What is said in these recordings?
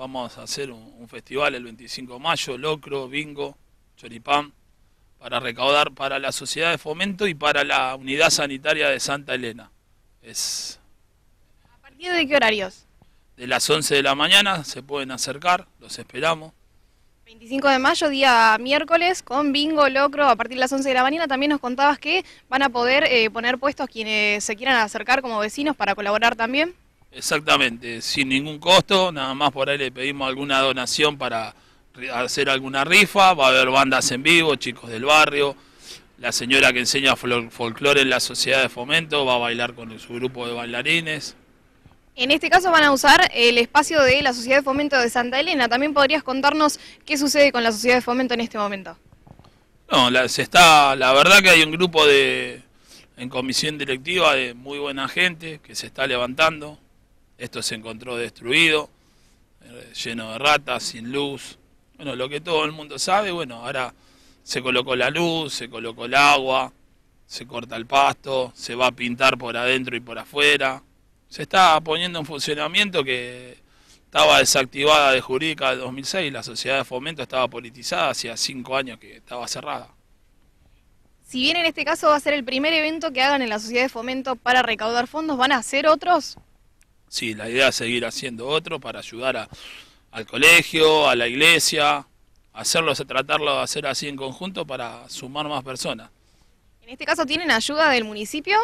vamos a hacer un, festival el 25 de mayo, locro, bingo, choripán, para recaudar para la sociedad de fomento y para la unidad sanitaria de Santa Elena. Es ¿A partir de qué horarios? De las 11 de la mañana se pueden acercar, los esperamos. 25 de mayo, día miércoles, con bingo, locro, a partir de las 11 de la mañana. También nos contabas que van a poder eh, poner puestos quienes se quieran acercar como vecinos para colaborar también. Exactamente, sin ningún costo, nada más por ahí le pedimos alguna donación para hacer alguna rifa, va a haber bandas en vivo, chicos del barrio, la señora que enseña folclore en la sociedad de fomento va a bailar con su grupo de bailarines. En este caso van a usar el espacio de la Sociedad de Fomento de Santa Elena. También podrías contarnos qué sucede con la Sociedad de Fomento en este momento. No, la, se está, la verdad que hay un grupo de en comisión directiva de muy buena gente que se está levantando, esto se encontró destruido, eh, lleno de ratas, sin luz. Bueno, lo que todo el mundo sabe, bueno, ahora se colocó la luz, se colocó el agua, se corta el pasto, se va a pintar por adentro y por afuera. Se está poniendo en funcionamiento que estaba desactivada de jurídica de 2006, la sociedad de fomento estaba politizada, hacía cinco años que estaba cerrada. Si bien en este caso va a ser el primer evento que hagan en la sociedad de fomento para recaudar fondos, ¿van a hacer otros? Sí, la idea es seguir haciendo otro para ayudar al colegio, a la iglesia, hacerlos, tratarlo de hacer así en conjunto para sumar más personas. ¿En este caso tienen ayuda del municipio?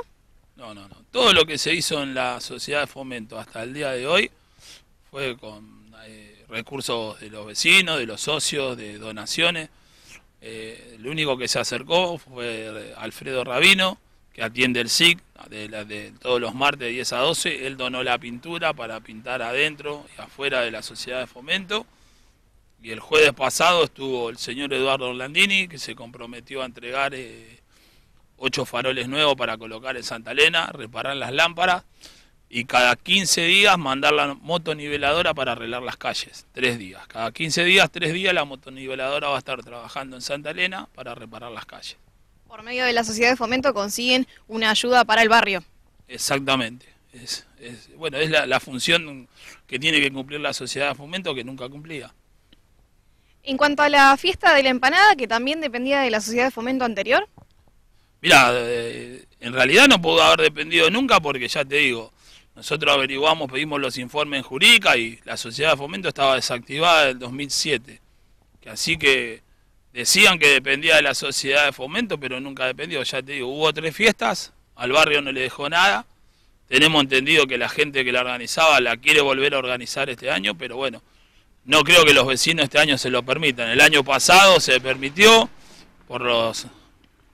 No, no, no. Todo lo que se hizo en la sociedad de fomento hasta el día de hoy fue con eh, recursos de los vecinos, de los socios, de donaciones. Eh, lo único que se acercó fue eh, Alfredo Rabino, que atiende el SIC, de, todos los martes de 10 a 12, él donó la pintura para pintar adentro y afuera de la sociedad de fomento. Y el jueves pasado estuvo el señor Eduardo Orlandini, que se comprometió a entregar eh, ocho faroles nuevos para colocar en Santa Elena, reparar las lámparas y cada 15 días mandar la motoniveladora para arreglar las calles, tres días. Cada 15 días, tres días, la motoniveladora va a estar trabajando en Santa Elena para reparar las calles. Por medio de la sociedad de fomento consiguen una ayuda para el barrio. Exactamente. Es, es, bueno, es la, función que tiene que cumplir la sociedad de fomento que nunca cumplía. En cuanto a la fiesta de la empanada, que también dependía de la sociedad de fomento anterior. Mira, eh, en realidad no pudo haber dependido nunca porque ya te digo, nosotros averiguamos, pedimos los informes en Jurica y la sociedad de fomento estaba desactivada el 2007. así que Decían que dependía de la sociedad de fomento, pero nunca dependió. Ya te digo, hubo tres fiestas, al barrio no le dejó nada. Tenemos entendido que la gente que la organizaba la quiere volver a organizar este año, pero bueno, no creo que los vecinos este año se lo permitan. El año pasado se permitió por los,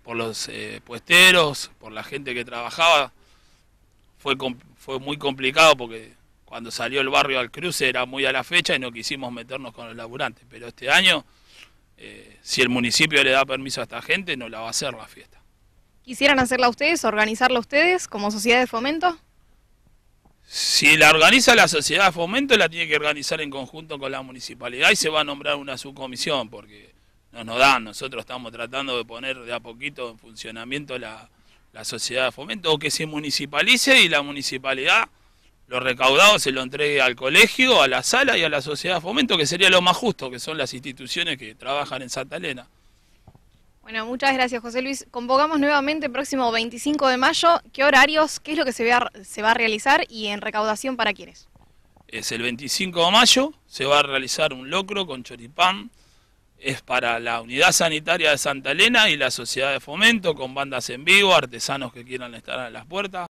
por los eh, puesteros, por la gente que trabajaba. Fue, fue muy complicado porque cuando salió el barrio al cruce era muy a la fecha y no quisimos meternos con los laburantes, pero este año eh, si el municipio le da permiso a esta gente, no la va a hacer la fiesta. ¿Quisieran hacerla ustedes, organizarla ustedes como sociedad de fomento? Si la organiza la sociedad de fomento, la tiene que organizar en conjunto con la municipalidad y se va a nombrar una subcomisión, porque no nos dan, nosotros estamos tratando de poner de a poquito en funcionamiento la, la sociedad de fomento, o que se municipalice y la municipalidad lo recaudado se lo entregue al colegio, a la sala y a la sociedad de fomento, que sería lo más justo, que son las instituciones que trabajan en Santa Elena. Bueno, muchas gracias José Luis. Convocamos nuevamente el próximo 25 de mayo. ¿Qué horarios, qué es lo que se va, a, se va a realizar y en recaudación para quiénes? Es el 25 de mayo, se va a realizar un locro con choripán. Es para la Unidad Sanitaria de Santa Elena y la Sociedad de Fomento, con bandas en vivo, artesanos que quieran estar a las puertas.